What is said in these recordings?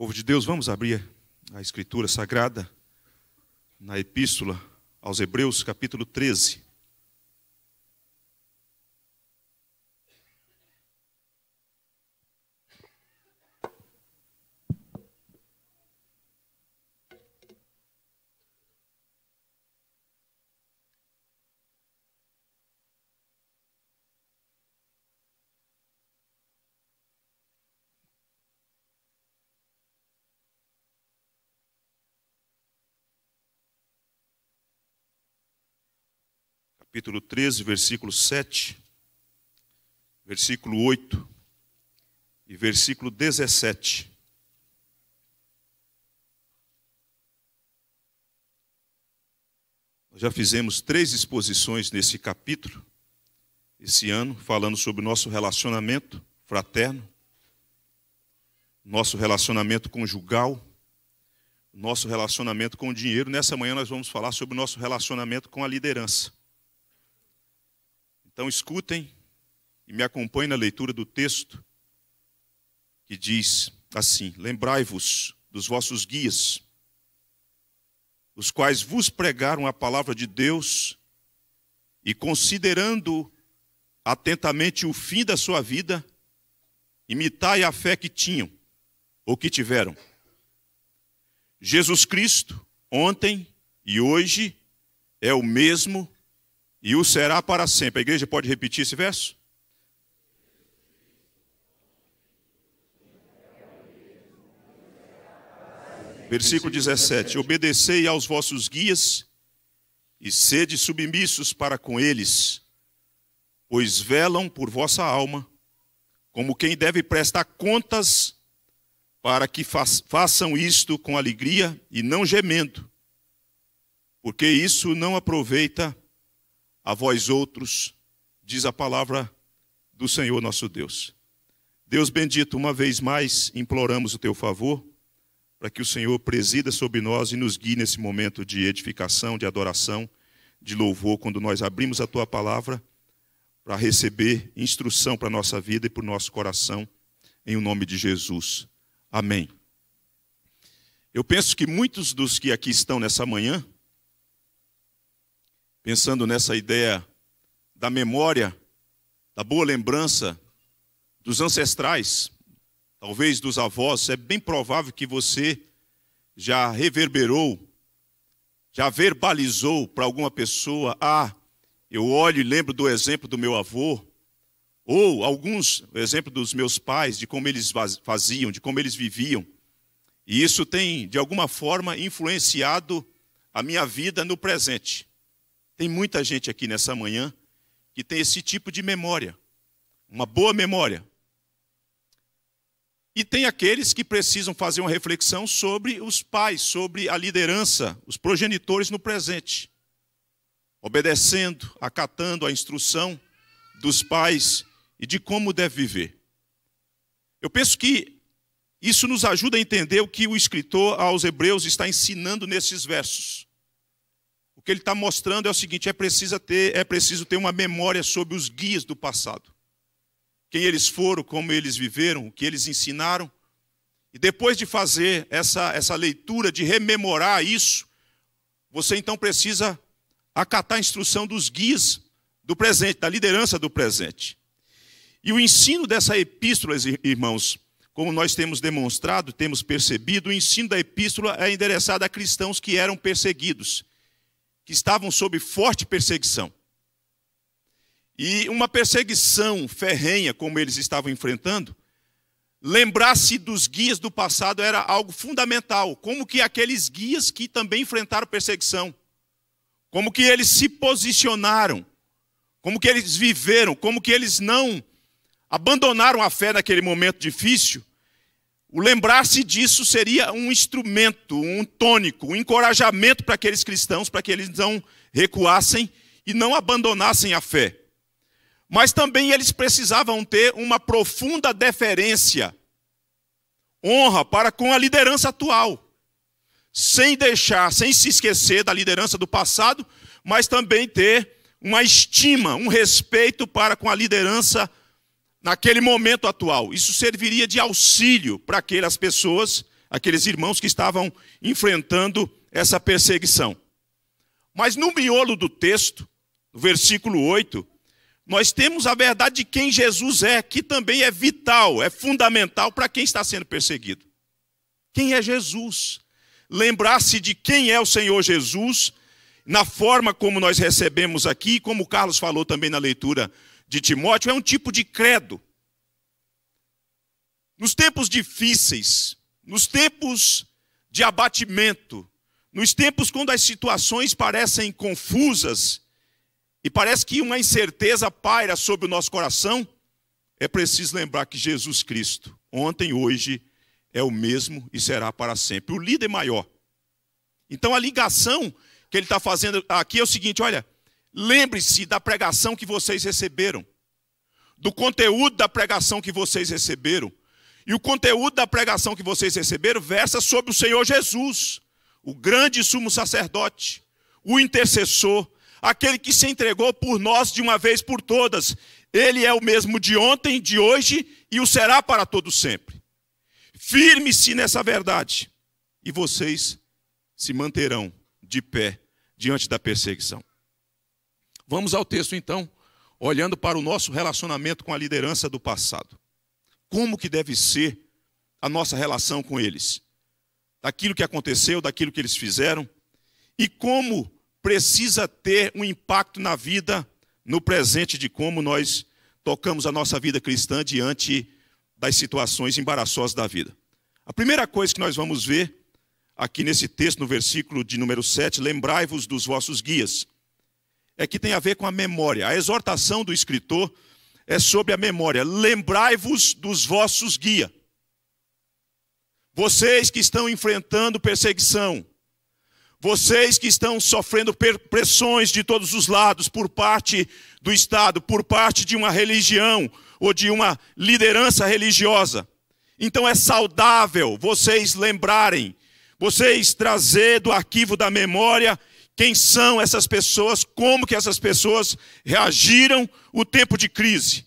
Povo de Deus, vamos abrir a Escritura Sagrada na Epístola aos Hebreus, capítulo 13. capítulo 13, versículo 7, versículo 8 e versículo 17. Nós já fizemos três exposições nesse capítulo, esse ano, falando sobre o nosso relacionamento fraterno, nosso relacionamento conjugal, nosso relacionamento com o dinheiro. Nessa manhã nós vamos falar sobre o nosso relacionamento com a liderança. Então escutem e me acompanhem na leitura do texto que diz assim: Lembrai-vos dos vossos guias, os quais vos pregaram a palavra de Deus, e considerando atentamente o fim da sua vida, imitai a fé que tinham ou que tiveram. Jesus Cristo, ontem e hoje, é o mesmo e o será para sempre. A igreja pode repetir esse verso? Versículo 17: Obedecei aos vossos guias e sede submissos para com eles, pois velam por vossa alma, como quem deve prestar contas, para que façam isto com alegria e não gemendo, porque isso não aproveita a vós outros, diz a palavra do Senhor nosso Deus. Deus bendito, uma vez mais imploramos o teu favor, para que o Senhor presida sobre nós e nos guie nesse momento de edificação, de adoração, de louvor, quando nós abrimos a tua palavra para receber instrução para a nossa vida e para o nosso coração, em o nome de Jesus. Amém. Eu penso que muitos dos que aqui estão nessa manhã pensando nessa ideia da memória, da boa lembrança dos ancestrais, talvez dos avós, é bem provável que você já reverberou, já verbalizou para alguma pessoa: ah, eu olho e lembro do exemplo do meu avô, ou alguns, o exemplo dos meus pais, de como eles faziam, de como eles viviam. E isso tem, de alguma forma, influenciado a minha vida no presente. Tem muita gente aqui nessa manhã que tem esse tipo de memória, uma boa memória. E tem aqueles que precisam fazer uma reflexão sobre os pais, sobre a liderança, os progenitores no presente. Obedecendo, acatando a instrução dos pais e de como deve viver. Eu penso que isso nos ajuda a entender o que o escritor aos Hebreus está ensinando nesses versos. O que ele está mostrando é o seguinte: é preciso, ter, é preciso ter uma memória sobre os guias do passado. Quem eles foram, como eles viveram, o que eles ensinaram. E depois de fazer essa, essa leitura, de rememorar isso, você então precisa acatar a instrução dos guias do presente, da liderança do presente. E o ensino dessa epístola, irmãos, como nós temos demonstrado, temos percebido, o ensino da epístola é endereçado a cristãos que eram perseguidos que estavam sob forte perseguição. E uma perseguição ferrenha, como eles estavam enfrentando, lembrar-se dos guias do passado era algo fundamental. Como que aqueles guias que também enfrentaram perseguição, como que eles se posicionaram, como que eles viveram, como que eles não abandonaram a fé naquele momento difícil, o lembrar-se disso seria um instrumento, um tônico, um encorajamento para aqueles cristãos, para que eles não recuassem e não abandonassem a fé. Mas também eles precisavam ter uma profunda deferência, honra para com a liderança atual, sem deixar, sem se esquecer da liderança do passado, mas também ter uma estima, um respeito para com a liderança atual naquele momento atual. Isso serviria de auxílio para aquelas pessoas, aqueles irmãos que estavam enfrentando essa perseguição. Mas no miolo do texto, no versículo 8, nós temos a verdade de quem Jesus é, que também é vital, é fundamental para quem está sendo perseguido. Quem é Jesus? Lembrar-se de quem é o Senhor Jesus, na forma como nós recebemos aqui, como o Carlos falou também na leitura de Timóteo é um tipo de credo. Nos tempos difíceis, nos tempos de abatimento, nos tempos quando as situações parecem confusas e parece que uma incerteza paira sobre o nosso coração, é preciso lembrar que Jesus Cristo, ontem, hoje, é o mesmo e será para sempre. O líder maior. Então a ligação que ele está fazendo aqui é o seguinte: olha, Lembre-se da pregação que vocês receberam, do conteúdo da pregação que vocês receberam. E o conteúdo da pregação que vocês receberam versa sobre o Senhor Jesus, o grande sumo sacerdote, o intercessor, aquele que se entregou por nós de uma vez por todas. Ele é o mesmo de ontem, de hoje e o será para todo sempre. Firme-se nessa verdade e vocês se manterão de pé diante da perseguição. Vamos ao texto então, olhando para o nosso relacionamento com a liderança do passado. Como que deve ser a nossa relação com eles? Daquilo que aconteceu, daquilo que eles fizeram e como precisa ter um impacto na vida no presente de como nós tocamos a nossa vida cristã diante das situações embaraçosas da vida. A primeira coisa que nós vamos ver aqui nesse texto, no versículo de número 7, lembrai-vos dos vossos guias é que tem a ver com a memória. A exortação do escritor é sobre a memória. Lembrai-vos dos vossos guia. Vocês que estão enfrentando perseguição, vocês que estão sofrendo pressões de todos os lados por parte do Estado, por parte de uma religião ou de uma liderança religiosa. Então é saudável vocês lembrarem, vocês trazer do arquivo da memória quem são essas pessoas, como que essas pessoas reagiram o tempo de crise.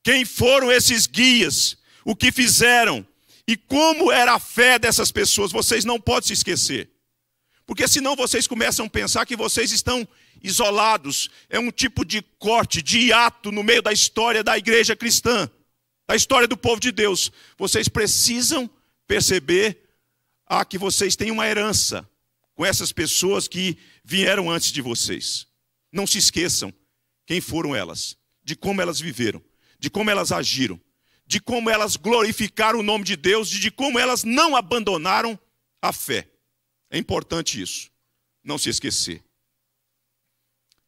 Quem foram esses guias, o que fizeram e como era a fé dessas pessoas, vocês não podem se esquecer. Porque senão vocês começam a pensar que vocês estão isolados, é um tipo de corte, de hiato no meio da história da igreja cristã, da história do povo de Deus. Vocês precisam perceber ah, que vocês têm uma herança com essas pessoas que vieram antes de vocês. Não se esqueçam quem foram elas, de como elas viveram, de como elas agiram, de como elas glorificaram o nome de Deus e de como elas não abandonaram a fé. É importante isso, não se esquecer.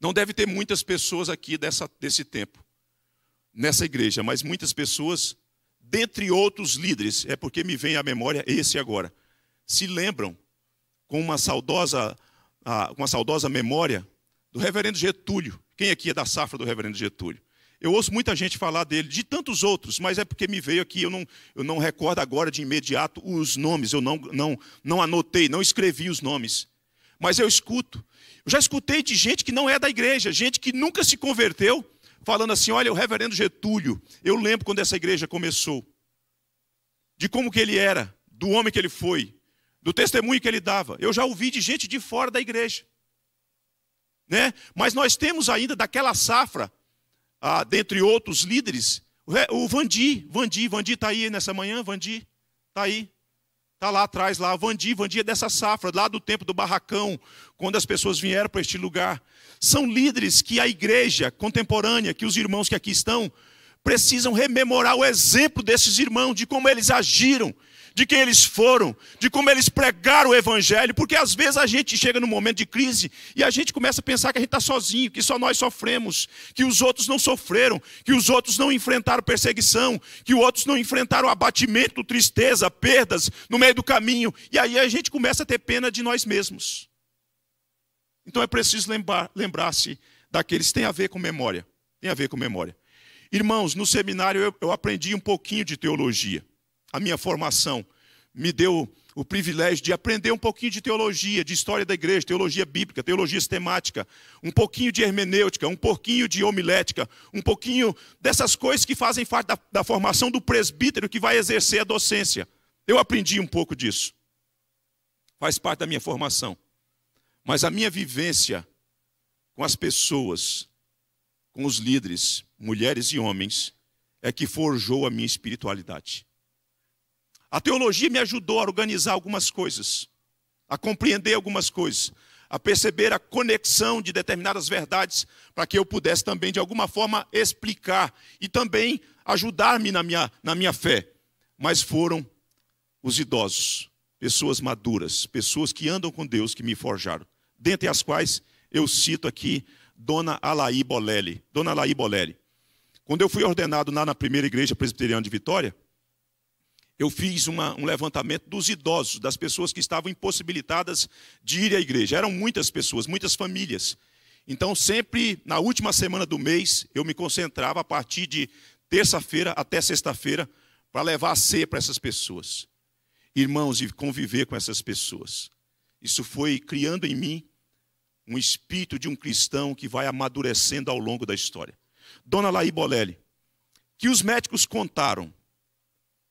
Não deve ter muitas pessoas aqui dessa, desse tempo, nessa igreja, mas muitas pessoas, dentre outros líderes, é porque me vem à memória esse agora, se lembram com uma saudosa, a, ah, uma saudosa memória do reverendo Getúlio. Quem aqui é da safra do reverendo Getúlio? Eu ouço muita gente falar dele, de tantos outros, mas é porque me veio aqui, eu não, eu não recordo agora de imediato os nomes, eu não, não, não anotei, não escrevi os nomes. Mas eu escuto. Eu já escutei de gente que não é da igreja, gente que nunca se converteu, falando assim: olha, o reverendo Getúlio, eu lembro quando essa igreja começou, de como que ele era, do homem que ele foi, do testemunho que ele dava. Eu já ouvi de gente de fora da igreja. Né? Mas nós temos ainda daquela safra, ah, dentre outros líderes, o Vandi, Vandi, Vandi está aí nessa manhã, Vandi, está aí, está lá atrás, lá, Vandi, Vandi é dessa safra, lá do tempo do barracão, quando as pessoas vieram para este lugar. São líderes que a igreja contemporânea, que os irmãos que aqui estão, precisam rememorar o exemplo desses irmãos, de como eles agiram, de quem eles foram, de como eles pregaram o Evangelho, porque às vezes a gente chega num momento de crise e a gente começa a pensar que a gente está sozinho, que só nós sofremos, que os outros não sofreram, que os outros não enfrentaram perseguição, que os outros não enfrentaram abatimento, tristeza, perdas no meio do caminho, e aí a gente começa a ter pena de nós mesmos. Então é preciso lembrar-se lembrar daqueles, tem a ver com memória, tem a ver com memória. Irmãos, no seminário eu, eu aprendi um pouquinho de teologia a minha formação me deu o privilégio de aprender um pouquinho de teologia, de história da igreja, teologia bíblica, teologia sistemática, um pouquinho de hermenêutica, um pouquinho de homilética, um pouquinho dessas coisas que fazem parte da, da formação do presbítero que vai exercer a docência. Eu aprendi um pouco disso. Faz parte da minha formação. Mas a minha vivência com as pessoas, com os líderes, mulheres e homens, é que forjou a minha espiritualidade. A teologia me ajudou a organizar algumas coisas, a compreender algumas coisas, a perceber a conexão de determinadas verdades, para que eu pudesse também, de alguma forma, explicar e também ajudar-me na minha, na minha fé. Mas foram os idosos, pessoas maduras, pessoas que andam com Deus, que me forjaram, dentre as quais eu cito aqui Dona Alaí Bolelli. Dona Alaí Bolelli. Quando eu fui ordenado lá na primeira igreja presbiteriana de Vitória, eu fiz uma, um levantamento dos idosos, das pessoas que estavam impossibilitadas de ir à igreja. Eram muitas pessoas, muitas famílias. Então, sempre na última semana do mês, eu me concentrava a partir de terça-feira até sexta-feira para levar a ceia para essas pessoas. Irmãos, e conviver com essas pessoas. Isso foi criando em mim um espírito de um cristão que vai amadurecendo ao longo da história. Dona Laí Bolelli, que os médicos contaram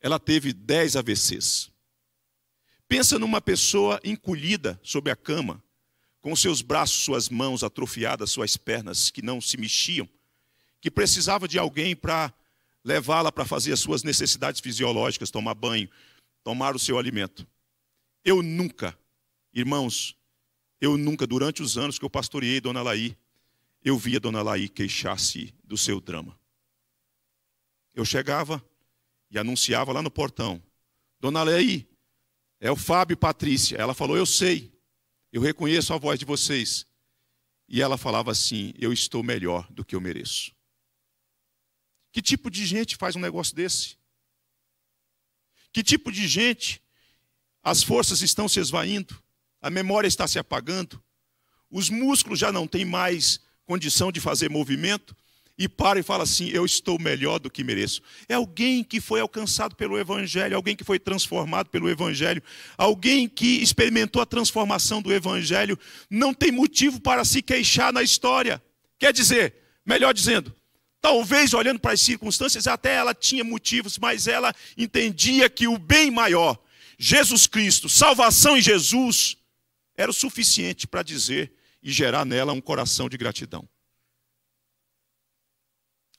ela teve 10 AVCs. Pensa numa pessoa encolhida sob a cama, com seus braços, suas mãos atrofiadas, suas pernas que não se mexiam, que precisava de alguém para levá-la para fazer as suas necessidades fisiológicas, tomar banho, tomar o seu alimento. Eu nunca, irmãos, eu nunca, durante os anos que eu pastoreei Dona Laí, eu via Dona Laí queixar-se do seu drama. Eu chegava, e anunciava lá no portão: Dona Leí, é o Fábio e Patrícia. Ela falou: Eu sei, eu reconheço a voz de vocês. E ela falava assim: Eu estou melhor do que eu mereço. Que tipo de gente faz um negócio desse? Que tipo de gente as forças estão se esvaindo, a memória está se apagando, os músculos já não têm mais condição de fazer movimento, e para e fala assim: Eu estou melhor do que mereço. É alguém que foi alcançado pelo Evangelho, alguém que foi transformado pelo Evangelho, alguém que experimentou a transformação do Evangelho, não tem motivo para se queixar na história. Quer dizer, melhor dizendo, talvez olhando para as circunstâncias, até ela tinha motivos, mas ela entendia que o bem maior, Jesus Cristo, salvação em Jesus, era o suficiente para dizer e gerar nela um coração de gratidão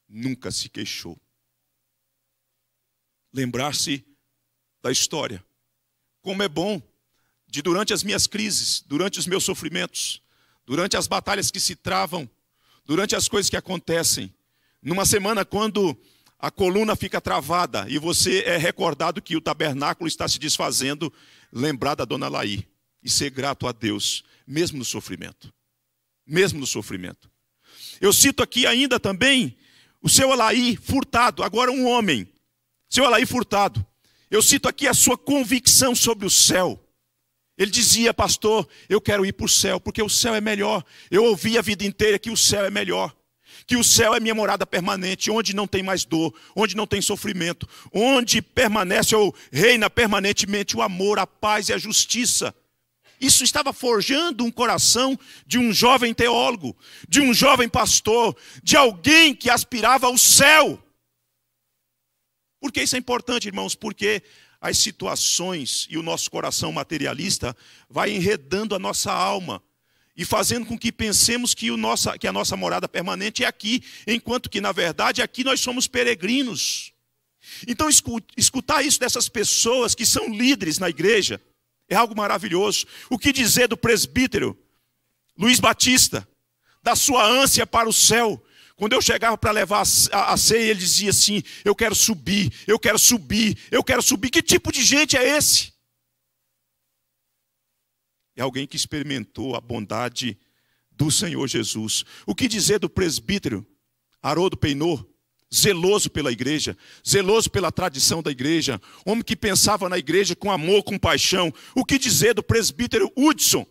nunca se queixou. Lembrar-se da história. Como é bom de, durante as minhas crises, durante os meus sofrimentos, durante as batalhas que se travam, durante as coisas que acontecem, numa semana quando a coluna fica travada e você é recordado que o tabernáculo está se desfazendo, lembrar da dona Laí e ser grato a Deus, mesmo no sofrimento. Mesmo no sofrimento. Eu cito aqui ainda também o seu Alaí Furtado, agora um homem, seu Alaí Furtado, eu cito aqui a sua convicção sobre o céu. Ele dizia, pastor, eu quero ir para o céu, porque o céu é melhor. Eu ouvi a vida inteira que o céu é melhor, que o céu é minha morada permanente, onde não tem mais dor, onde não tem sofrimento, onde permanece ou reina permanentemente o amor, a paz e a justiça. Isso estava forjando um coração de um jovem teólogo, de um jovem pastor, de alguém que aspirava ao céu. Por que isso é importante, irmãos? Porque as situações e o nosso coração materialista vai enredando a nossa alma e fazendo com que pensemos que, o nossa, que a nossa morada permanente é aqui, enquanto que, na verdade, aqui nós somos peregrinos. Então, escutar isso dessas pessoas que são líderes na igreja, é algo maravilhoso. O que dizer do presbítero Luiz Batista, da sua ânsia para o céu? Quando eu chegava para levar a, ceia, ele dizia assim: Eu quero subir, eu quero subir, eu quero subir. Que tipo de gente é esse? É alguém que experimentou a bondade do Senhor Jesus. O que dizer do presbítero Haroldo Peinor, zeloso pela igreja, zeloso pela tradição da igreja, homem que pensava na igreja com amor, com paixão. O que dizer do presbítero Hudson,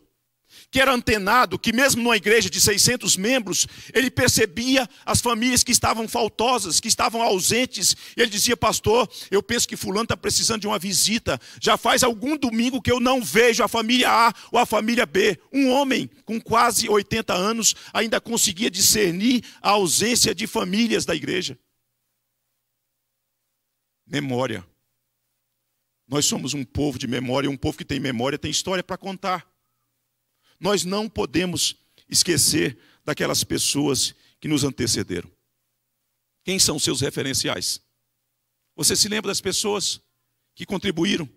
que era antenado, que mesmo numa igreja de 600 membros, ele percebia as famílias que estavam faltosas, que estavam ausentes. Ele dizia, pastor, eu penso que fulano está precisando de uma visita. Já faz algum domingo que eu não vejo a família A ou a família B. Um homem com quase 80 anos ainda conseguia discernir a ausência de famílias da igreja. Memória. Nós somos um povo de memória, um povo que tem memória tem história para contar. Nós não podemos esquecer daquelas pessoas que nos antecederam. Quem são seus referenciais? Você se lembra das pessoas que contribuíram?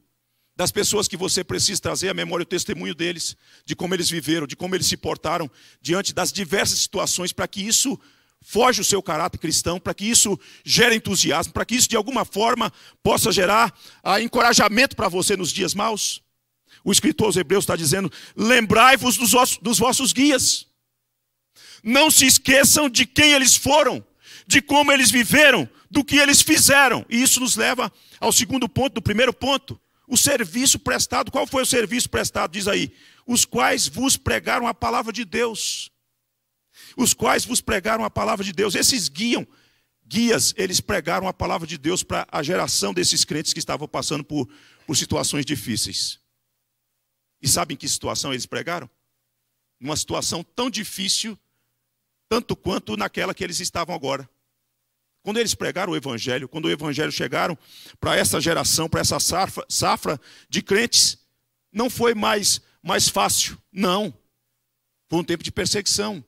Das pessoas que você precisa trazer à memória o testemunho deles, de como eles viveram, de como eles se portaram diante das diversas situações, para que isso Foge o seu caráter cristão para que isso gere entusiasmo, para que isso de alguma forma possa gerar ah, encorajamento para você nos dias maus. O escritor aos Hebreus está dizendo: lembrai-vos dos, dos vossos guias, não se esqueçam de quem eles foram, de como eles viveram, do que eles fizeram. E isso nos leva ao segundo ponto, do primeiro ponto, o serviço prestado. Qual foi o serviço prestado? Diz aí: os quais vos pregaram a palavra de Deus os quais vos pregaram a palavra de Deus. Esses guiam, guias, eles pregaram a palavra de Deus para a geração desses crentes que estavam passando por, por situações difíceis. E sabem que situação eles pregaram? Uma situação tão difícil, tanto quanto naquela que eles estavam agora. Quando eles pregaram o Evangelho, quando o Evangelho chegaram para essa geração, para essa safra, safra, de crentes, não foi mais, mais fácil, não. Foi um tempo de perseguição,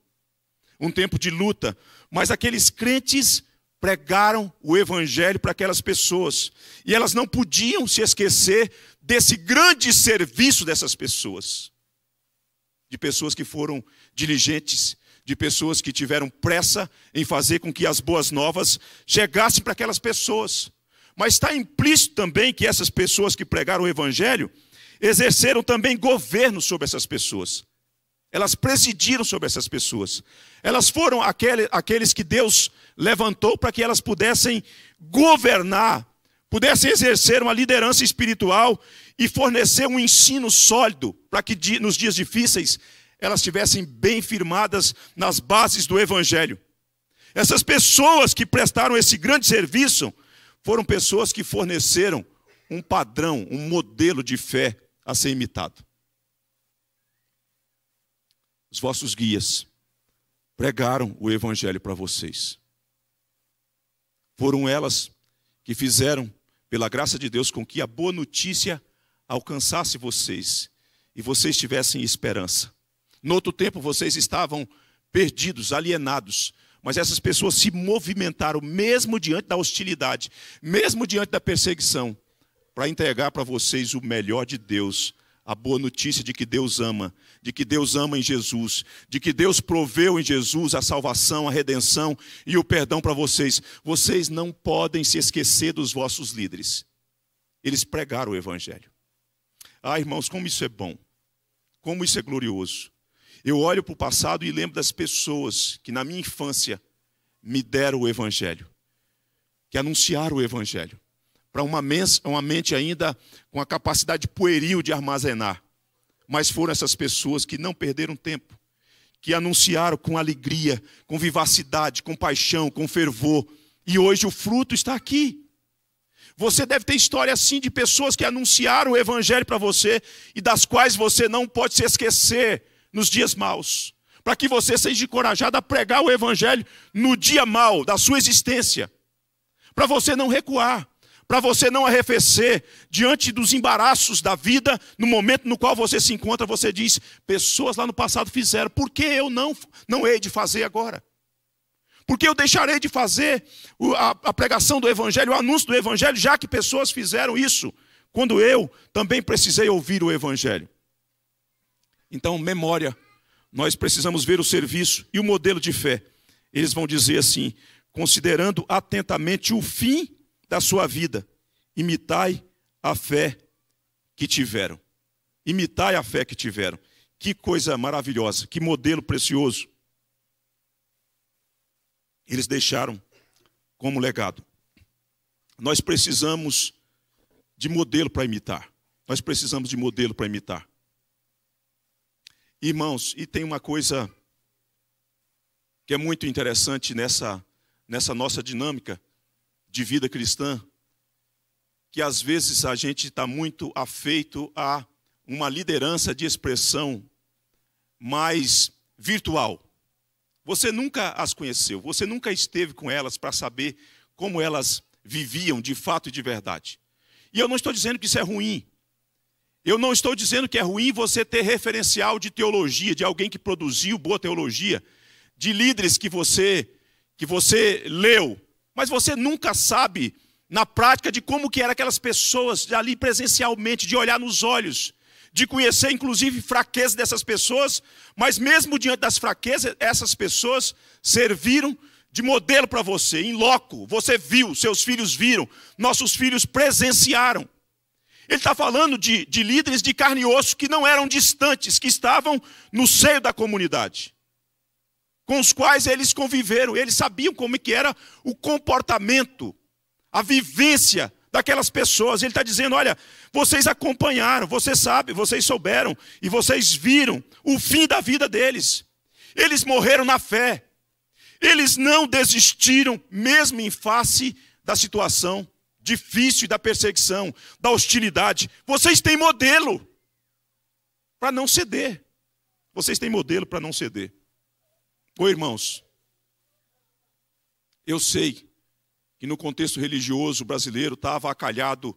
um tempo de luta, mas aqueles crentes pregaram o evangelho para aquelas pessoas, e elas não podiam se esquecer desse grande serviço dessas pessoas. De pessoas que foram diligentes, de pessoas que tiveram pressa em fazer com que as boas novas chegassem para aquelas pessoas. Mas está implícito também que essas pessoas que pregaram o evangelho exerceram também governo sobre essas pessoas. Elas presidiram sobre essas pessoas. Elas foram aquele, aqueles que Deus levantou para que elas pudessem governar, pudessem exercer uma liderança espiritual e fornecer um ensino sólido para que nos dias difíceis elas estivessem bem firmadas nas bases do Evangelho. Essas pessoas que prestaram esse grande serviço foram pessoas que forneceram um padrão, um modelo de fé a ser imitado os vossos guias, pregaram o evangelho para vocês. Foram elas que fizeram, pela graça de Deus, com que a boa notícia alcançasse vocês e vocês tivessem esperança. No outro tempo vocês estavam perdidos, alienados, mas essas pessoas se movimentaram, mesmo diante da hostilidade, mesmo diante da perseguição, para entregar para vocês o melhor de Deus, a boa notícia de que Deus ama, de que Deus ama em Jesus, de que Deus proveu em Jesus a salvação, a redenção e o perdão para vocês. Vocês não podem se esquecer dos vossos líderes. Eles pregaram o Evangelho. Ah, irmãos, como isso é bom, como isso é glorioso. Eu olho para o passado e lembro das pessoas que na minha infância me deram o Evangelho, que anunciaram o Evangelho para uma, uma mente ainda com a capacidade pueril de armazenar. Mas foram essas pessoas que não perderam tempo, que anunciaram com alegria, com vivacidade, com paixão, com fervor. E hoje o fruto está aqui. Você deve ter história assim de pessoas que anunciaram o evangelho para você e das quais você não pode se esquecer nos dias maus, para que você seja encorajado a pregar o evangelho no dia mau da sua existência, para você não recuar, para você não arrefecer diante dos embaraços da vida, no momento no qual você se encontra, você diz: pessoas lá no passado fizeram, por que eu não, não hei de fazer agora? Porque eu deixarei de fazer a pregação do Evangelho, o anúncio do Evangelho, já que pessoas fizeram isso, quando eu também precisei ouvir o Evangelho. Então, memória, nós precisamos ver o serviço e o modelo de fé. Eles vão dizer assim: considerando atentamente o fim da sua vida. Imitai a fé que tiveram. Imitai a fé que tiveram. Que coisa maravilhosa, que modelo precioso. Eles deixaram como legado. Nós precisamos de modelo para imitar. Nós precisamos de modelo para imitar. Irmãos, e tem uma coisa que é muito interessante nessa, nessa nossa dinâmica de vida cristã, que às vezes a gente está muito afeito a uma liderança de expressão mais virtual. Você nunca as conheceu, você nunca esteve com elas para saber como elas viviam de fato e de verdade. E eu não estou dizendo que isso é ruim. Eu não estou dizendo que é ruim você ter referencial de teologia, de alguém que produziu boa teologia, de líderes que você que você leu, mas você nunca sabe na prática de como que eram aquelas pessoas ali presencialmente, de olhar nos olhos, de conhecer inclusive fraqueza dessas pessoas, mas mesmo diante das fraquezas, essas pessoas serviram de modelo para você, em loco. Você viu, seus filhos viram, nossos filhos presenciaram. Ele está falando de, de líderes de carne e osso que não eram distantes, que estavam no seio da comunidade com os quais eles conviveram. Eles sabiam como que era o comportamento, a vivência daquelas pessoas. Ele está dizendo: olha, vocês acompanharam, vocês sabem, vocês souberam e vocês viram o fim da vida deles. Eles morreram na fé. Eles não desistiram, mesmo em face da situação difícil, da perseguição, da hostilidade. Vocês têm modelo para não ceder. Vocês têm modelo para não ceder. Ô irmãos, eu sei que no contexto religioso brasileiro está avacalhado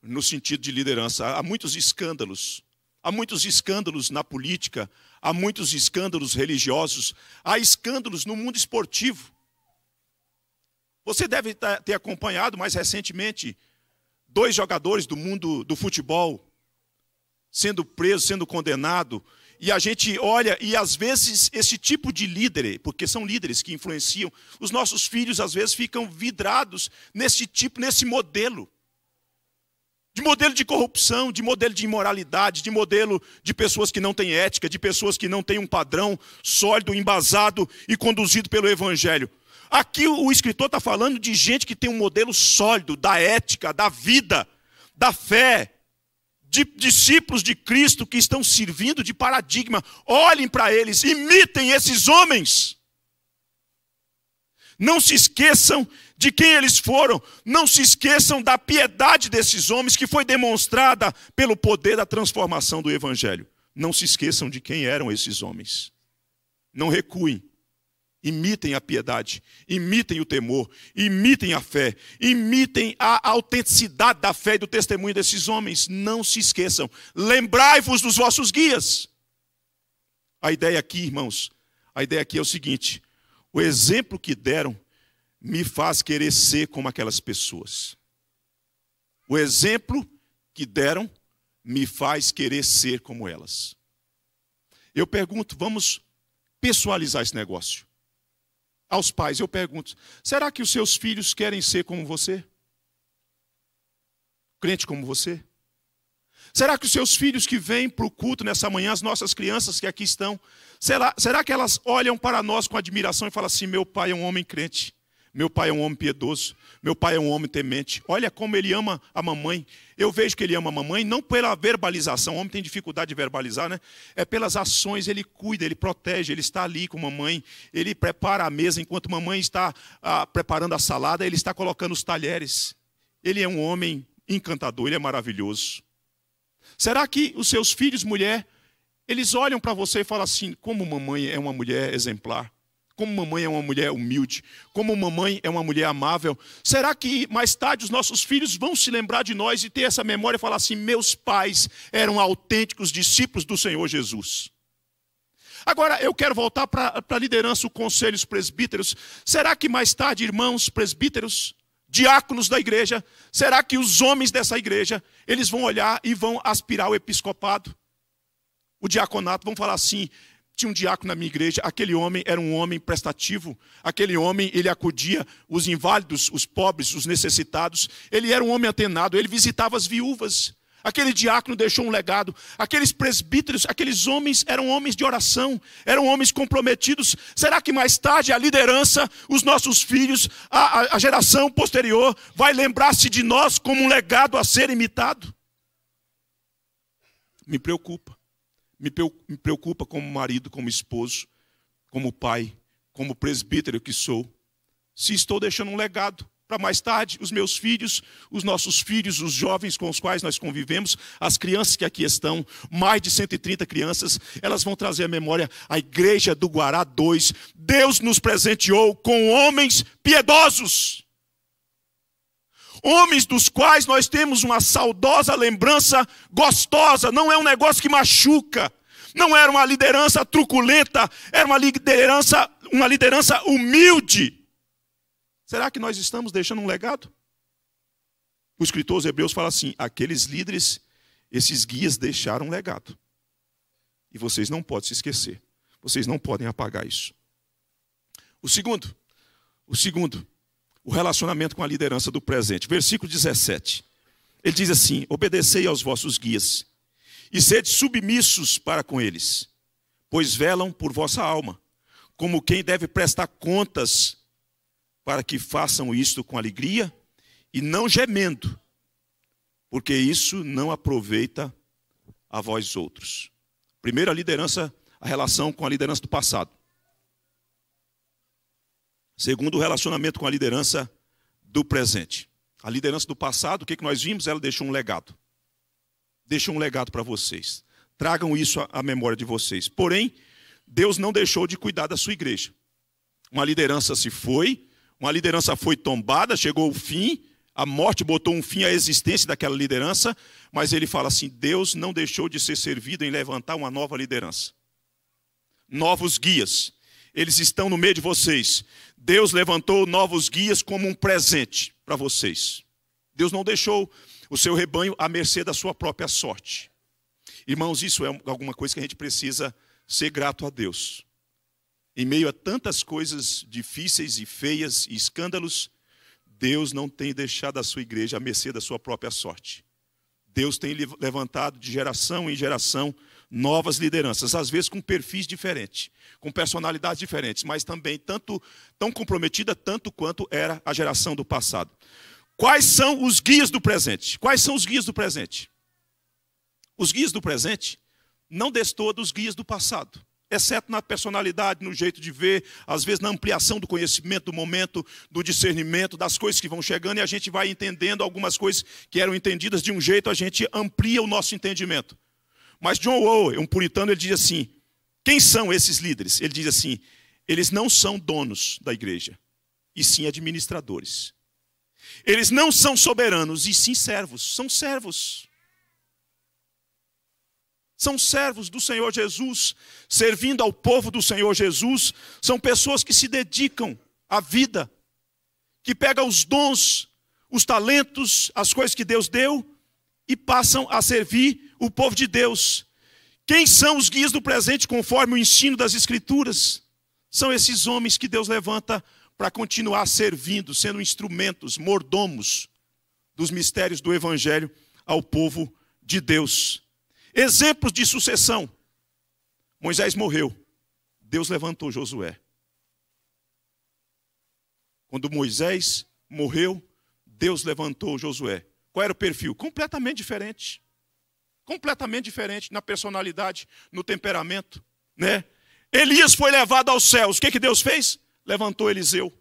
no sentido de liderança. Há muitos escândalos. Há muitos escândalos na política, há muitos escândalos religiosos, há escândalos no mundo esportivo. Você deve ter acompanhado mais recentemente dois jogadores do mundo do futebol sendo presos, sendo condenados e a gente olha, e às vezes esse tipo de líder, porque são líderes que influenciam, os nossos filhos às vezes ficam vidrados nesse tipo, nesse modelo. De modelo de corrupção, de modelo de imoralidade, de modelo de pessoas que não têm ética, de pessoas que não têm um padrão sólido, embasado e conduzido pelo Evangelho. Aqui o escritor está falando de gente que tem um modelo sólido da ética, da vida, da fé, de discípulos de Cristo que estão servindo de paradigma. Olhem para eles, imitem esses homens. Não se esqueçam de quem eles foram, não se esqueçam da piedade desses homens que foi demonstrada pelo poder da transformação do Evangelho. Não se esqueçam de quem eram esses homens. Não recuem. Imitem a piedade, imitem o temor, imitem a fé, imitem a autenticidade da fé e do testemunho desses homens. Não se esqueçam. Lembrai-vos dos vossos guias. A ideia aqui, irmãos, a ideia aqui é o seguinte: o exemplo que deram me faz querer ser como aquelas pessoas. O exemplo que deram me faz querer ser como elas. Eu pergunto, vamos pessoalizar esse negócio aos pais, eu pergunto: será que os seus filhos querem ser como você? Crente como você? Será que os seus filhos que vêm para o culto nessa manhã, as nossas crianças que aqui estão, será, será que elas olham para nós com admiração e falam assim: meu pai é um homem crente? Meu pai é um homem piedoso, meu pai é um homem temente. Olha como ele ama a mamãe. Eu vejo que ele ama a mamãe não pela verbalização, o homem tem dificuldade de verbalizar, né? É pelas ações, ele cuida, ele protege, ele está ali com a mamãe, ele prepara a mesa enquanto a mamãe está ah, preparando a salada, ele está colocando os talheres. Ele é um homem encantador, ele é maravilhoso. Será que os seus filhos, mulher, eles olham para você e falam assim: como mamãe é uma mulher exemplar? Como mamãe é uma mulher humilde, como mamãe é uma mulher amável, será que mais tarde os nossos filhos vão se lembrar de nós e ter essa memória e falar assim: meus pais eram autênticos discípulos do Senhor Jesus? Agora, eu quero voltar para a liderança, o conselho, os presbíteros. Será que mais tarde, irmãos presbíteros, diáconos da igreja, será que os homens dessa igreja, eles vão olhar e vão aspirar o episcopado? O diaconato, vão falar assim: tinha um diácono na minha igreja, aquele homem era um homem prestativo, aquele homem, ele acudia os inválidos, os pobres, os necessitados, ele era um homem atenado, ele visitava as viúvas. Aquele diácono deixou um legado. Aqueles presbíteros, aqueles homens eram homens de oração, eram homens comprometidos. Será que mais tarde a liderança, os nossos filhos, a, a geração posterior, vai lembrar-se de nós como um legado a ser imitado? Me preocupa me preocupa como marido, como esposo, como pai, como presbítero que sou, se estou deixando um legado para mais tarde os meus filhos, os nossos filhos, os jovens com os quais nós convivemos, as crianças que aqui estão, mais de 130 crianças, elas vão trazer à memória a igreja do Guará 2. Deus nos presenteou com homens piedosos homens dos quais nós temos uma saudosa lembrança gostosa, não é um negócio que machuca. Não era uma liderança truculenta, era uma liderança, uma liderança humilde. Será que nós estamos deixando um legado? O escritor aos Hebreus fala assim: aqueles líderes, esses guias deixaram um legado. E vocês não podem se esquecer. Vocês não podem apagar isso. O segundo, o segundo, o relacionamento com a liderança do presente. Versículo 17. Ele diz assim: Obedecei aos vossos guias e sede submissos para com eles, pois velam por vossa alma, como quem deve prestar contas, para que façam isto com alegria e não gemendo, porque isso não aproveita a vós outros. Primeiro, a liderança, a relação com a liderança do passado. Segundo, o relacionamento com a liderança do presente. A liderança do passado, o que, que nós vimos? Ela deixou um legado. Deixou um legado para vocês. Tragam isso à memória de vocês. Porém, Deus não deixou de cuidar da sua igreja. Uma liderança se foi, uma liderança foi tombada, chegou o fim, a morte botou um fim à existência daquela liderança, mas ele fala assim: Deus não deixou de ser servido em levantar uma nova liderança. Novos guias, eles estão no meio de vocês. Deus levantou novos guias como um presente para vocês. Deus não deixou o seu rebanho à mercê da sua própria sorte. Irmãos, isso é alguma coisa que a gente precisa ser grato a Deus. Em meio a tantas coisas difíceis e feias e escândalos, Deus não tem deixado a sua igreja à mercê da sua própria sorte. Deus tem levantado de geração em geração novas lideranças, às vezes com perfis diferentes, com personalidades diferentes, mas também tanto tão comprometida tanto quanto era a geração do passado. Quais são os guias do presente? Quais são os guias do presente? Os guias do presente não destoam dos guias do passado exceto na personalidade, no jeito de ver, às vezes na ampliação do conhecimento do momento, do discernimento, das coisas que vão chegando e a gente vai entendendo algumas coisas que eram entendidas de um jeito, a gente amplia o nosso entendimento. Mas John Owen, um puritano, ele diz assim: quem são esses líderes? Ele diz assim: eles não são donos da igreja, e sim administradores. Eles não são soberanos, e sim servos, são servos. São servos do Senhor Jesus, servindo ao povo do Senhor Jesus, são pessoas que se dedicam à vida, que pegam os dons, os talentos, as coisas que Deus deu e passam a servir o povo de Deus. Quem são os guias do presente conforme o ensino das Escrituras? São esses homens que Deus levanta para continuar servindo, sendo instrumentos, mordomos dos mistérios do Evangelho ao povo de Deus. Exemplos de sucessão: Moisés morreu, Deus levantou Josué. Quando Moisés morreu, Deus levantou Josué. Qual era o perfil? Completamente diferente completamente diferente na personalidade, no temperamento, né? Elias foi levado aos céus. O que, que Deus fez? Levantou Eliseu.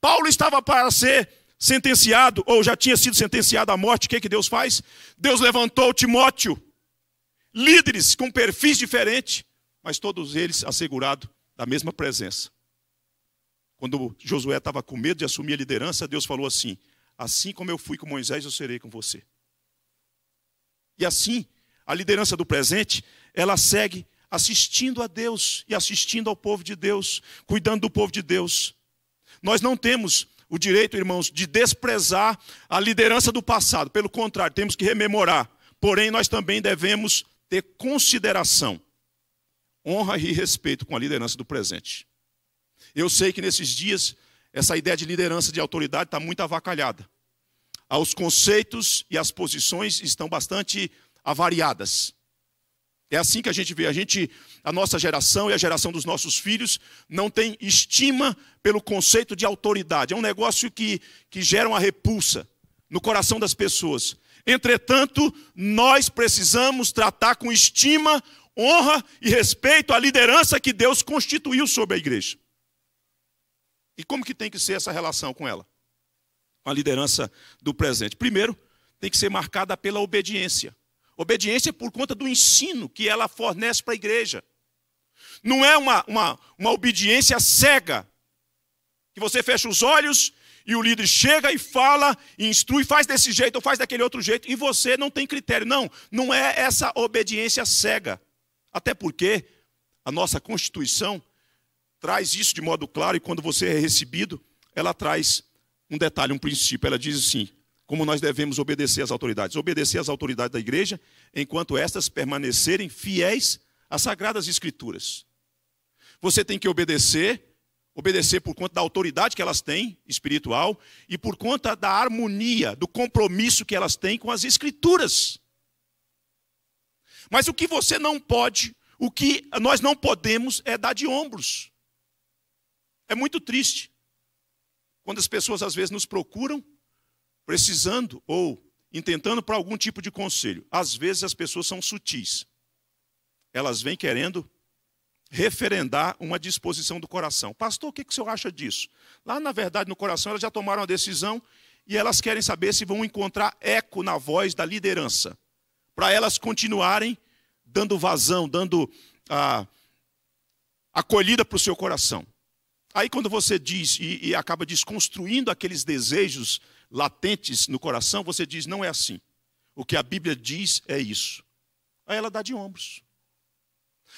Paulo estava para ser sentenciado, ou já tinha sido sentenciado à morte. O que, que Deus faz? Deus levantou Timóteo. Líderes com perfis diferentes, mas todos eles assegurados da mesma presença. Quando Josué estava com medo de assumir a liderança, Deus falou assim: Assim como eu fui com Moisés, eu serei com você. E assim, a liderança do presente, ela segue assistindo a Deus e assistindo ao povo de Deus, cuidando do povo de Deus. Nós não temos o direito, irmãos, de desprezar a liderança do passado. Pelo contrário, temos que rememorar. Porém, nós também devemos ter consideração, honra e respeito com a liderança do presente. Eu sei que nesses dias essa ideia de liderança de autoridade está muito avacalhada os conceitos e as posições estão bastante avariadas. É assim que a gente vê, a gente, a nossa geração e a geração dos nossos filhos não tem estima pelo conceito de autoridade. É um negócio que, que gera uma repulsa no coração das pessoas. Entretanto, nós precisamos tratar com estima, honra e respeito a liderança que Deus constituiu sobre a igreja. E como que tem que ser essa relação com ela? a liderança do presente. Primeiro, tem que ser marcada pela obediência. Obediência por conta do ensino que ela fornece para a igreja. Não é uma, uma, uma obediência cega, que você fecha os olhos e o líder chega e fala, e instrui, faz desse jeito ou faz daquele outro jeito, e você não tem critério. Não, não é essa obediência cega. Até porque a nossa Constituição traz isso de modo claro, e quando você é recebido, ela traz um detalhe, um princípio. Ela diz assim: como nós devemos obedecer às autoridades? Obedecer às autoridades da igreja, enquanto estas permanecerem fiéis às sagradas escrituras. Você tem que obedecer, obedecer por conta da autoridade que elas têm, espiritual, e por conta da harmonia, do compromisso que elas têm com as escrituras. Mas o que você não pode, o que nós não podemos é dar de ombros. É muito triste. Quando as pessoas às vezes nos procuram, precisando ou intentando para algum tipo de conselho, às vezes as pessoas são sutis. Elas vêm querendo referendar uma disposição do coração. Pastor, o que, que o senhor acha disso? Lá, na verdade, no coração, elas já tomaram a decisão e elas querem saber se vão encontrar eco na voz da liderança, para elas continuarem dando vazão, dando acolhida para o seu coração. Aí, quando você diz e, e acaba desconstruindo aqueles desejos latentes no coração, você diz: não é assim. O que a Bíblia diz é isso. Aí ela dá de ombros.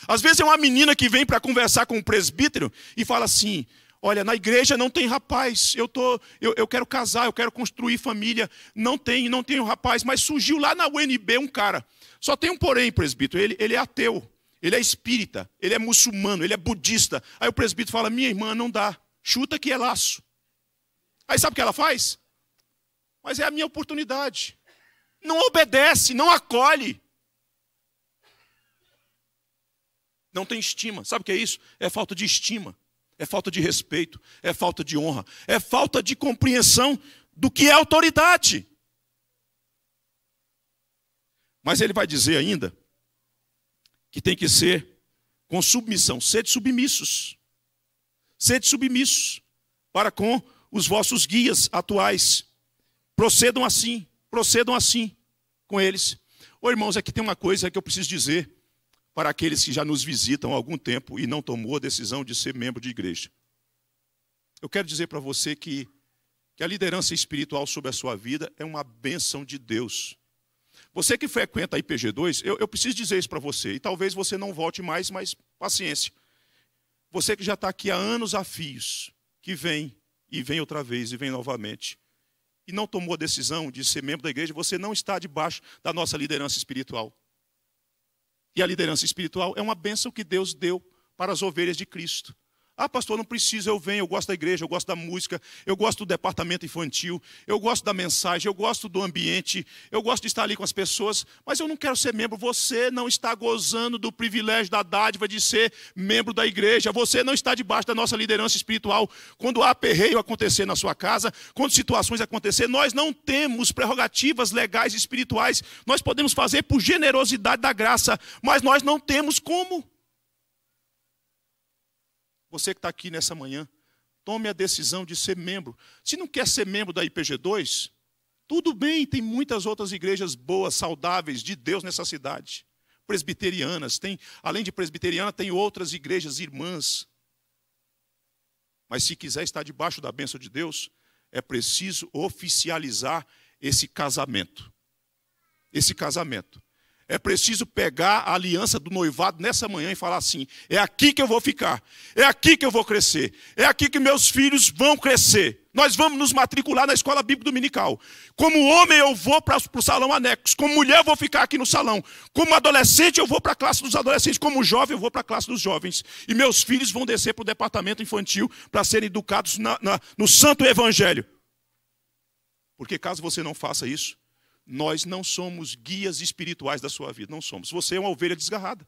Às vezes é uma menina que vem para conversar com um presbítero e fala assim: Olha, na igreja não tem rapaz, eu, tô, eu, eu quero casar, eu quero construir família, não tem, não tenho rapaz, mas surgiu lá na UNB um cara. Só tem um porém, presbítero, ele, ele é ateu ele é espírita, ele é muçulmano, ele é budista. Aí o presbítero fala: minha irmã, não dá, chuta que é laço. Aí sabe o que ela faz? Mas é a minha oportunidade. Não obedece, não acolhe. Não tem estima. Sabe o que é isso? É falta de estima, é falta de respeito, é falta de honra, é falta de compreensão do que é autoridade. Mas ele vai dizer ainda que tem que ser com submissão. Sede submissos. Sede submissos para com os vossos guias atuais. Procedam assim, procedam assim com eles. Ô irmãos, aqui tem uma coisa que eu preciso dizer para aqueles que já nos visitam há algum tempo e não tomou a decisão de ser membro de igreja. Eu quero dizer para você que, que a liderança espiritual sobre a sua vida é uma bênção de Deus. Você que frequenta a IPG2, eu, eu preciso dizer isso para você, e talvez você não volte mais, mas paciência. Você que já está aqui há anos a fios, que vem, e vem outra vez, e vem novamente, e não tomou a decisão de ser membro da igreja, você não está debaixo da nossa liderança espiritual. E a liderança espiritual é uma bênção que Deus deu para as ovelhas de Cristo. Ah, pastor, não precisa, eu venho, eu gosto da igreja, eu gosto da música, eu gosto do departamento infantil, eu gosto da mensagem, eu gosto do ambiente, eu gosto de estar ali com as pessoas, mas eu não quero ser membro. Você não está gozando do privilégio, da dádiva de ser membro da igreja, você não está debaixo da nossa liderança espiritual. Quando há perreio acontecer na sua casa, quando situações acontecer, nós não temos prerrogativas legais espirituais, nós podemos fazer por generosidade da graça, mas nós não temos como você que está aqui nessa manhã, tome a decisão de ser membro. Se não quer ser membro da IPG2, tudo bem, tem muitas outras igrejas boas, saudáveis, de Deus nessa cidade. Presbiterianas, tem, além de presbiteriana, tem outras igrejas irmãs. Mas se quiser estar debaixo da bênção de Deus, é preciso oficializar esse casamento. Esse casamento. É preciso pegar a aliança do noivado nessa manhã e falar assim: é aqui que eu vou ficar, é aqui que eu vou crescer, é aqui que meus filhos vão crescer. Nós vamos nos matricular na escola bíblica dominical. Como homem, eu vou para o salão anexo. Como mulher, eu vou ficar aqui no salão. Como adolescente, eu vou para a classe dos adolescentes. Como jovem, eu vou para a classe dos jovens. E meus filhos vão descer para o departamento infantil para serem educados na, na, no santo evangelho. Porque caso você não faça isso, nós não somos guias espirituais da sua vida, não somos. Você é uma ovelha desgarrada.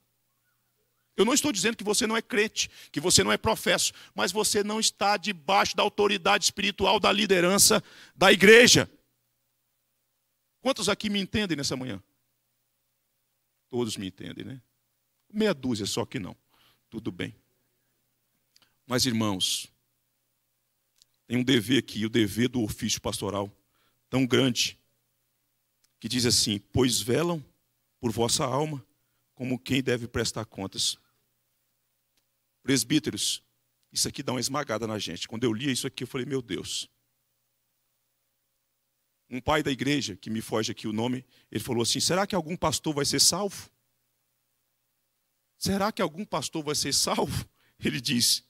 Eu não estou dizendo que você não é crente, que você não é professo, mas você não está debaixo da autoridade espiritual da liderança da igreja. Quantos aqui me entendem nessa manhã? Todos me entendem, né? Meia dúzia só que não. Tudo bem. Mas, irmãos, tem um dever aqui, o dever do ofício pastoral tão grande que diz assim: Pois velam por vossa alma, como quem deve prestar contas. Presbíteros, isso aqui dá uma esmagada na gente. Quando eu li isso aqui, eu falei: Meu Deus. Um pai da igreja, que me foge aqui o nome, ele falou assim: Será que algum pastor vai ser salvo? Será que algum pastor vai ser salvo? Ele disse: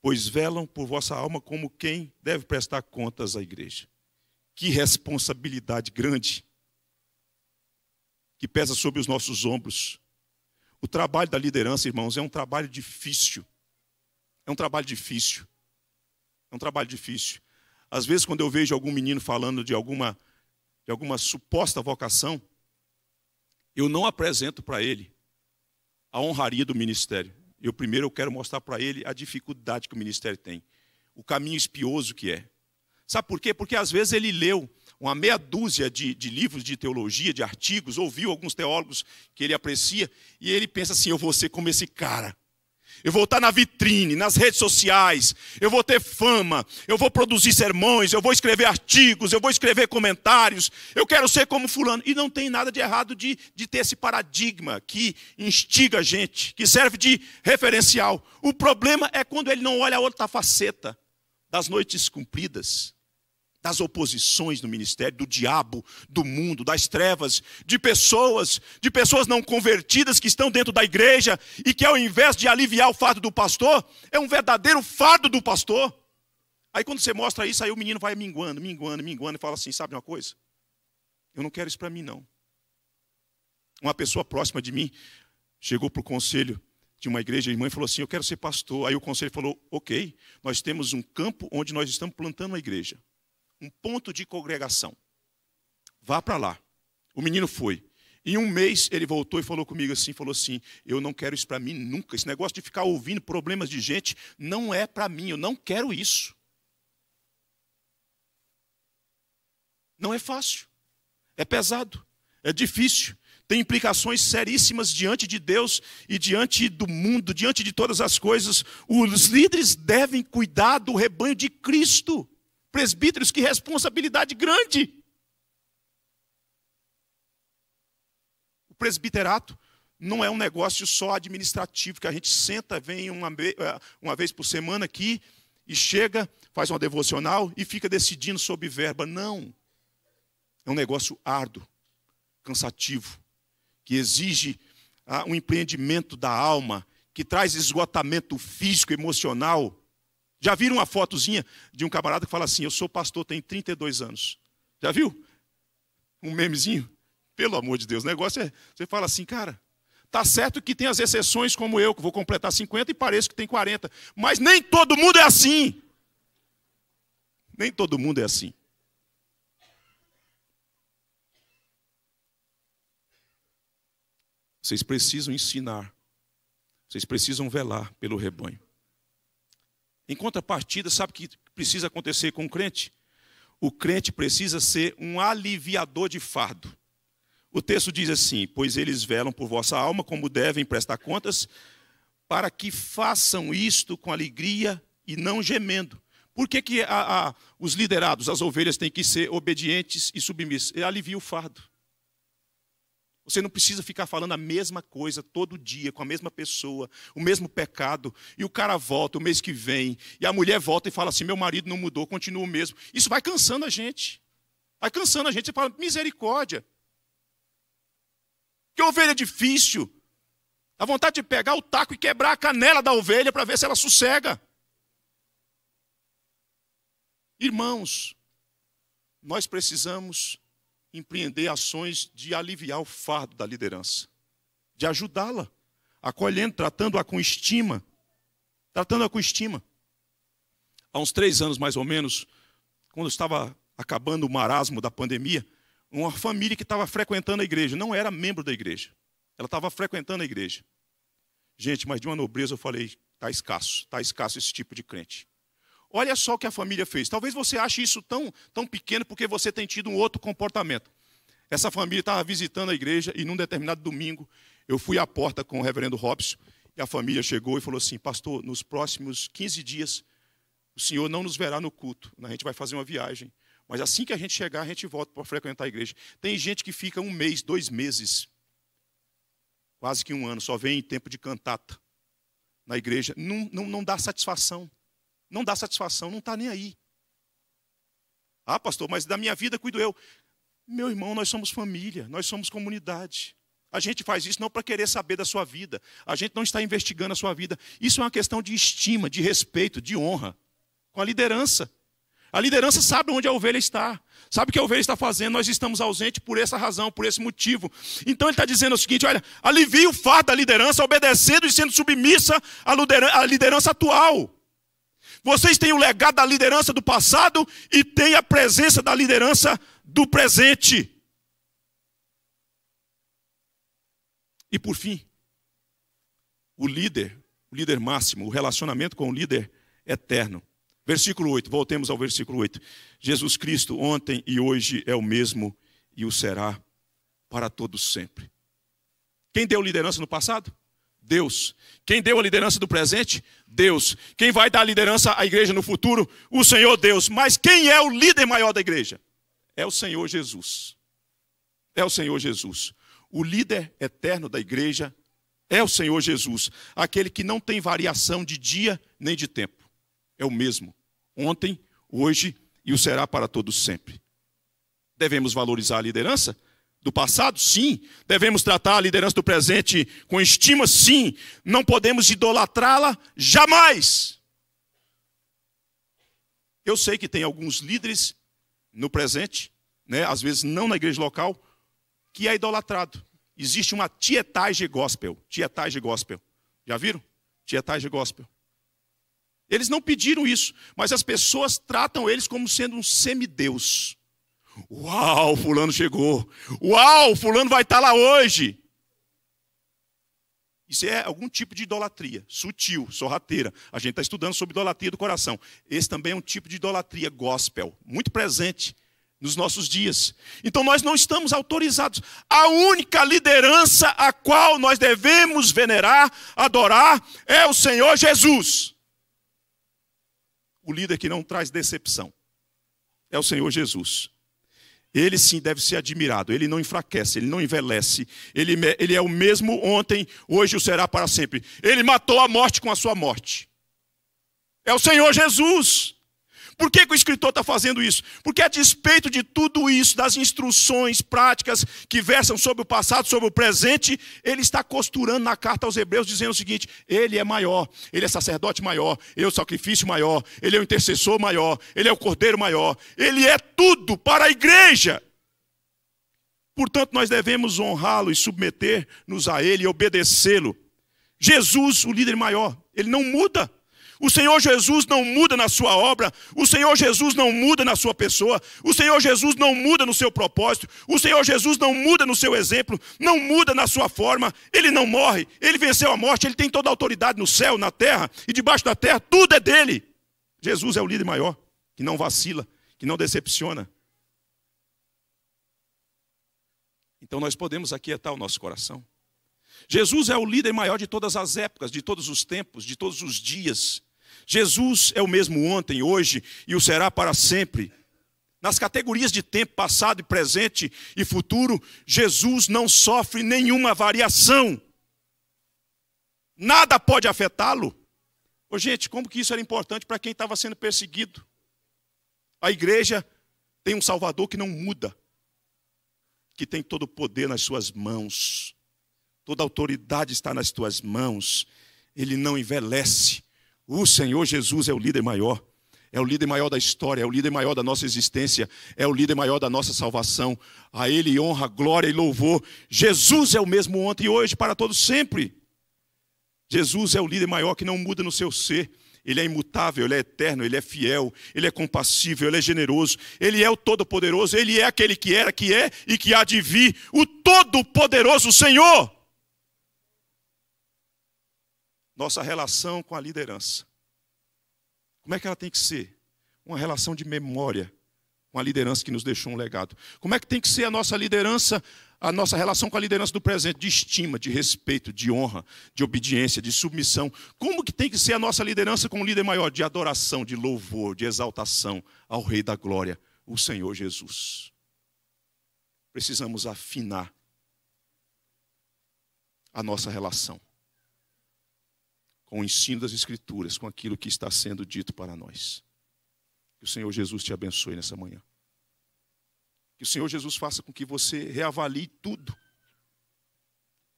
Pois velam por vossa alma como quem deve prestar contas à igreja. Que responsabilidade grande que pesa sobre os nossos ombros. O trabalho da liderança, irmãos, é um trabalho difícil. É um trabalho difícil. É um trabalho difícil. Às vezes, quando eu vejo algum menino falando de alguma, de alguma suposta vocação, eu não apresento para ele a honraria do ministério. Eu primeiro eu quero mostrar para ele a dificuldade que o ministério tem, o caminho espioso que é. Sabe por quê? Porque às vezes ele leu uma meia dúzia de, de, livros de teologia, de artigos, ouviu alguns teólogos que ele aprecia, e ele pensa assim: eu vou ser como esse cara. Eu vou estar na vitrine, nas redes sociais, eu vou ter fama, eu vou produzir sermões, eu vou escrever artigos, eu vou escrever comentários, eu quero ser como Fulano. E não tem nada de errado de, de ter esse paradigma que instiga a gente, que serve de referencial. O problema é quando ele não olha a outra faceta das noites cumpridas, das oposições no ministério, do diabo, do mundo, das trevas, de pessoas, de pessoas não convertidas que estão dentro da igreja e que ao invés de aliviar o fardo do pastor, é um verdadeiro fardo do pastor. Aí quando você mostra isso, aí o menino vai minguando, minguando, minguando e fala assim: sabe uma coisa? Eu não quero isso para mim, não. Uma pessoa próxima de mim chegou para o conselho de uma igreja, a irmã, falou assim: Eu quero ser pastor. Aí o conselho falou: Ok, nós temos um campo onde nós estamos plantando uma igreja um ponto de congregação. Vá para lá. O menino foi. Em um mês ele voltou e falou comigo assim, falou assim: "Eu não quero isso para mim nunca. Esse negócio de ficar ouvindo problemas de gente não é para mim. Eu não quero isso." Não é fácil. É pesado. É difícil. Tem implicações seríssimas diante de Deus e diante do mundo, diante de todas as coisas. Os líderes devem cuidar do rebanho de Cristo presbíteros, que responsabilidade grande! O presbiterato não é um negócio só administrativo, que a gente senta, vem uma, eh, uma vez por semana aqui e chega, faz uma devocional e fica decidindo sobre verba. Não. É um negócio árduo, cansativo, que exige ah, um empreendimento da alma, que traz esgotamento físico, emocional, já viram uma fotozinha de um camarada que fala assim: Eu sou pastor, tenho 32 anos. Já viu? Um memezinho? Pelo amor de Deus, o negócio é. Você fala assim, cara, tá certo que tem as exceções como eu, que vou completar 50 e pareço que tem 40. Mas nem todo mundo é assim. Nem todo mundo é assim. Vocês precisam ensinar. Vocês precisam velar pelo rebanho. Em contrapartida, sabe o que precisa acontecer com o crente? O crente precisa ser um aliviador de fardo. O texto diz assim: Pois eles velam por vossa alma, como devem prestar contas, para que façam isto com alegria e não gemendo. Por que, que a, a, os liderados, as ovelhas, têm que ser obedientes e submissos? Ele alivia o fardo. Você não precisa ficar falando a mesma coisa todo dia, com a mesma pessoa, o mesmo pecado, e o cara volta o mês que vem, e a mulher volta e fala assim: meu marido não mudou, continua o mesmo. Isso vai cansando a gente. Vai cansando a gente. Você fala, misericórdia. Que ovelha difícil. A vontade de pegar o taco e quebrar a canela da ovelha para ver se ela sossega. Irmãos, nós precisamos empreender ações de aliviar o fardo da liderança, de ajudá-la, acolhendo, tratando-a com estima. Tratando-a com estima. Há uns três anos, mais ou menos, quando estava acabando o marasmo da pandemia, uma família que estava frequentando a igreja, não era membro da igreja, ela estava frequentando a igreja. Gente, mas de uma nobreza eu falei, está escasso, está escasso esse tipo de crente. Olha só o que a família fez. Talvez você ache isso tão, tão pequeno porque você tem tido um outro comportamento. Essa família estava visitando a igreja e num determinado domingo eu fui à porta com o reverendo Robson e a família chegou e falou assim: Pastor, nos próximos 15 dias o senhor não nos verá no culto, a gente vai fazer uma viagem. Mas assim que a gente chegar, a gente volta para frequentar a igreja. Tem gente que fica um mês, dois meses, quase que um ano, só vem em tempo de cantata na igreja. Não, não, não dá satisfação. Não dá satisfação, não está nem aí. Ah, pastor, mas da minha vida cuido eu. Meu irmão, nós somos família, nós somos comunidade. A gente faz isso não para querer saber da sua vida. A gente não está investigando a sua vida. Isso é uma questão de estima, de respeito, de honra com a liderança. A liderança sabe onde a ovelha está, sabe o que a ovelha está fazendo, nós estamos ausentes por essa razão, por esse motivo. Então ele está dizendo o seguinte: olha, alivie o fato da liderança obedecendo e sendo submissa à liderança atual. Vocês têm o legado da liderança do passado e têm a presença da liderança do presente. E por fim, o líder, o líder máximo, o relacionamento com o líder eterno. Versículo 8, voltemos ao versículo 8. Jesus Cristo ontem e hoje é o mesmo e o será para todos sempre. Quem deu liderança no passado? Deus. Quem deu a liderança do presente? Deus. Quem vai dar a liderança à igreja no futuro? O Senhor Deus. Mas quem é o líder maior da igreja? É o Senhor Jesus. É o Senhor Jesus. O líder eterno da igreja é o Senhor Jesus, aquele que não tem variação de dia nem de tempo. É o mesmo. Ontem, hoje e o será para todos sempre. Devemos valorizar a liderança? do passado? Sim. Devemos tratar a liderança do presente com estima? Sim. Não podemos idolatrá-la jamais. Eu sei que tem alguns líderes no presente, né, às vezes não na igreja local, que é idolatrado. Existe uma tietagem gospel. Tietagem gospel. Já viram? Tietagem gospel. Eles não pediram isso, mas as pessoas tratam eles como sendo um semideus. Uau, fulano chegou. Uau, fulano vai estar tá lá hoje. Isso é algum tipo de idolatria, sutil, sorrateira. A gente está estudando sobre idolatria do coração. Esse também é um tipo de idolatria gospel, muito presente nos nossos dias. Então nós não estamos autorizados. A única liderança a qual nós devemos venerar, adorar, é o Senhor Jesus. O líder que não traz decepção é o Senhor Jesus. Ele sim deve ser admirado. Ele não enfraquece, ele não envelhece. Ele, ele é o mesmo ontem, hoje o será para sempre. Ele matou a morte com a sua morte. É o Senhor Jesus. Por que, que o escritor está fazendo isso? Porque, a despeito de tudo isso, das instruções práticas que versam sobre o passado, sobre o presente, ele está costurando na carta aos Hebreus, dizendo o seguinte: ele é maior, ele é sacerdote maior, ele é o sacrifício maior, ele é o intercessor maior, ele é o cordeiro maior, ele é tudo para a igreja. Portanto, nós devemos honrá-lo e submeter-nos a ele e obedecê-lo. Jesus, o líder maior, ele não muda. O Senhor Jesus não muda na sua obra, o Senhor Jesus não muda na sua pessoa, o Senhor Jesus não muda no seu propósito, o Senhor Jesus não muda no seu exemplo, não muda na sua forma, ele não morre, ele venceu a morte, ele tem toda a autoridade no céu, na terra e debaixo da terra, tudo é dele. Jesus é o líder maior, que não vacila, que não decepciona. Então nós podemos aquietar o nosso coração. Jesus é o líder maior de todas as épocas, de todos os tempos, de todos os dias, Jesus é o mesmo ontem, hoje e o será para sempre. Nas categorias de tempo passado, e presente e futuro, Jesus não sofre nenhuma variação. Nada pode afetá-lo. Ô, gente, como que isso era importante para quem estava sendo perseguido? A igreja tem um Salvador que não muda, que tem todo o poder nas suas mãos, toda autoridade está nas tuas mãos, ele não envelhece, o Senhor Jesus é o líder maior. É o líder maior da história, é o líder maior da nossa existência, é o líder maior da nossa salvação. A Ele honra, glória e louvor. Jesus é o mesmo ontem e hoje, para todos sempre. Jesus é o líder maior que não muda no seu ser. Ele é imutável, ele é eterno, ele é fiel, ele é compassível, ele é generoso, ele é o Todo-Poderoso, ele é aquele que era, que é e que há de vir, o Todo-Poderoso Senhor nossa relação com a liderança. Como é que ela tem que ser? Uma relação de memória com a liderança que nos deixou um legado. Como é que tem que ser a nossa liderança, a nossa relação com a liderança do presente? De estima, de respeito, de honra, de obediência, de submissão. Como que tem que ser a nossa liderança com o um líder maior? De adoração, de louvor, de exaltação ao Rei da Glória, o Senhor Jesus. Precisamos afinar a nossa relação com o ensino das Escrituras, com aquilo que está sendo dito para nós. Que o Senhor Jesus te abençoe nessa manhã. Que o Senhor Jesus faça com que você reavalie tudo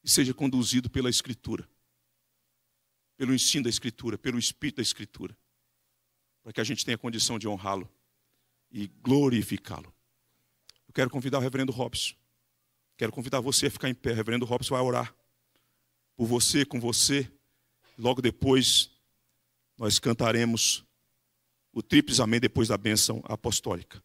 e seja conduzido pela Escritura, pelo ensino da Escritura, pelo Espírito da Escritura, para que a gente tenha condição de honrá-lo e glorificá-lo. Eu quero convidar o reverendo Robson. Quero convidar você a ficar em pé. O reverendo Robson vai orar por você, com você Logo depois, nós cantaremos o Tríplice Amém depois da bênção apostólica.